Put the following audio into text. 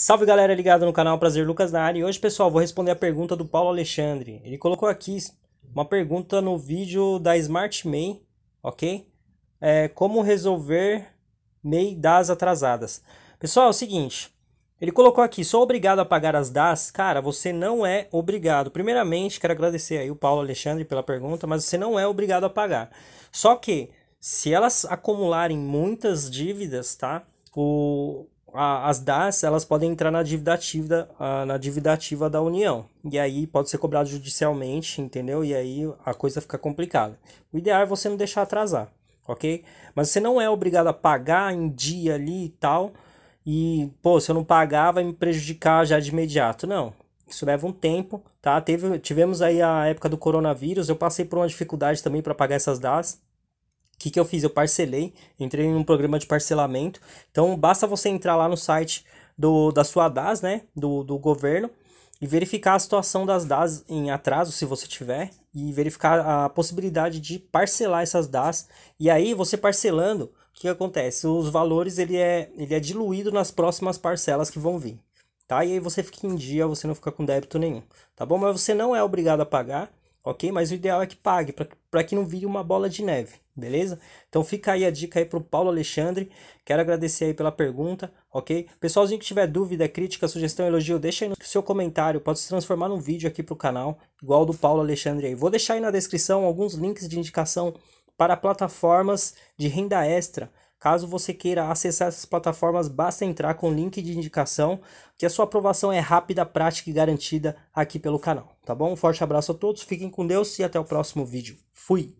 Salve galera ligada no canal Prazer Lucas na área e hoje pessoal vou responder a pergunta do Paulo Alexandre. Ele colocou aqui uma pergunta no vídeo da Smart May, ok? É, como resolver MEI das atrasadas. Pessoal, é o seguinte, ele colocou aqui, sou obrigado a pagar as DAS? Cara, você não é obrigado. Primeiramente, quero agradecer aí o Paulo Alexandre pela pergunta, mas você não é obrigado a pagar. Só que, se elas acumularem muitas dívidas, tá? O, a, as DAS elas podem entrar na dívida ativa, a, na dívida ativa da União. E aí pode ser cobrado judicialmente, entendeu? E aí a coisa fica complicada. O ideal é você não deixar atrasar, ok? Mas você não é obrigado a pagar em dia ali e tal. E, pô, se eu não pagar, vai me prejudicar já de imediato. Não. Isso leva um tempo, tá? Teve, tivemos aí a época do coronavírus, eu passei por uma dificuldade também para pagar essas DAS que, que eu fiz? Eu parcelei, entrei em um programa de parcelamento. Então basta você entrar lá no site do, da sua DAS, né? Do, do governo e verificar a situação das DAS em atraso, se você tiver, e verificar a possibilidade de parcelar essas DAS. E aí, você parcelando, o que acontece? Os valores ele é, ele é diluído nas próximas parcelas que vão vir. Tá? E aí você fica em dia, você não fica com débito nenhum, tá bom? Mas você não é obrigado a pagar, ok? Mas o ideal é que pague, para que não vire uma bola de neve, beleza? Então fica aí a dica aí para o Paulo Alexandre, quero agradecer aí pela pergunta, ok? Pessoalzinho que tiver dúvida, crítica, sugestão, elogio, deixa aí no seu comentário, pode se transformar num vídeo aqui para o canal, igual do Paulo Alexandre aí. Vou deixar aí na descrição alguns links de indicação para plataformas de renda extra, Caso você queira acessar essas plataformas, basta entrar com o link de indicação, que a sua aprovação é rápida, prática e garantida aqui pelo canal, tá bom? Um forte abraço a todos, fiquem com Deus e até o próximo vídeo. Fui!